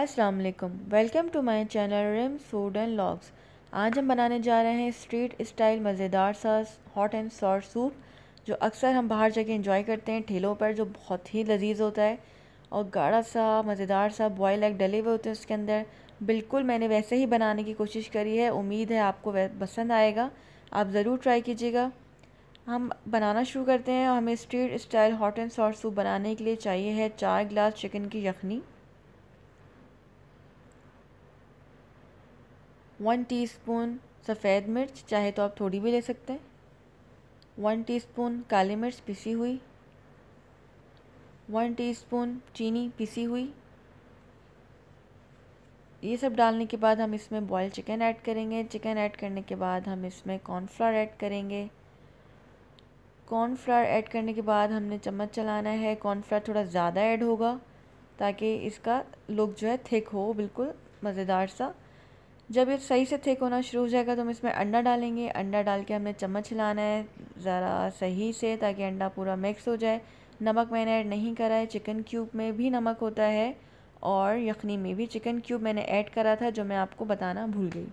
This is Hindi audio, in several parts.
अस्सलाम वालेकुम welcome to my channel Rim food and logs आज हम बनाने जा रहे हैं स्ट्रीट स्टाइल मज़ेदार सा हॉट एंड सॉर सूप जो अक्सर हम बाहर जाके इंजॉय करते हैं ठेलों पर जो बहुत ही लजीज होता है और गाढ़ा सा मज़ेदार सा बॉयल एग डले हुए होते हैं उसके अंदर बिल्कुल मैंने वैसे ही बनाने की कोशिश करी है उम्मीद है आपको पसंद आएगा आप ज़रूर ट्राई कीजिएगा हम बनाना शुरू करते हैं और हमें street style hot and sour soup बनाने के लिए चाहिए है चार गिलास चिकन की यखनी वन टीस्पून सफ़ेद मिर्च चाहे तो आप थोड़ी भी ले सकते हैं वन टीस्पून काली मिर्च पिसी हुई वन टीस्पून चीनी पिसी हुई ये सब डालने के बाद हम इसमें बॉयल चिकन ऐड करेंगे चिकन ऐड करने के बाद हम इसमें कॉर्नफ्लावर ऐड करेंगे कॉर्नफ्लावर ऐड करने के बाद हमने चम्मच चलाना है कॉर्नफ्लावर थोड़ा ज़्यादा ऐड होगा ताकि इसका लुक जो है थिक हो बिल्कुल मज़ेदार सा जब ये सही से थिक होना शुरू हो जाएगा तो हम इसमें अंडा डालेंगे अंडा डाल के हमने चम्मच हिलाना है ज़रा सही से ताकि अंडा पूरा मिक्स हो जाए नमक मैंने ऐड नहीं करा है चिकन क्यूब में भी नमक होता है और यखनी में भी चिकन क्यूब मैंने ऐड करा था जो मैं आपको बताना भूल गई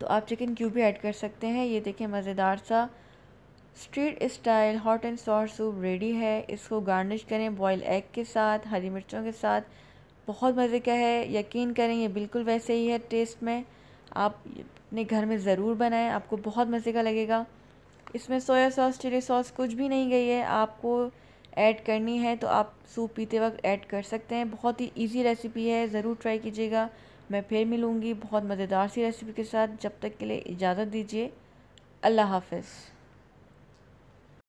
तो आप चिकन क्यूब भी ऐड कर सकते हैं ये देखें मज़ेदार सा street style hot and sour soup ready है इसको गार्निश करें बॉयल एग के साथ हरी मिर्चों के साथ बहुत मज़े का है यकीन करें ये बिल्कुल वैसे ही है टेस्ट में आप अपने घर में ज़रूर बनाएं आपको बहुत मज़े का लगेगा इसमें सोया सॉस चिली सॉस कुछ भी नहीं गई है आपको ऐड करनी है तो आप सूप पीते वक्त ऐड कर सकते हैं बहुत ही इजी रेसिपी है ज़रूर ट्राई कीजिएगा मैं फिर मिलूँगी बहुत मज़ेदार सी रेसिपी के साथ जब तक के लिए इजाज़त दीजिए अल्लाह हाफिज़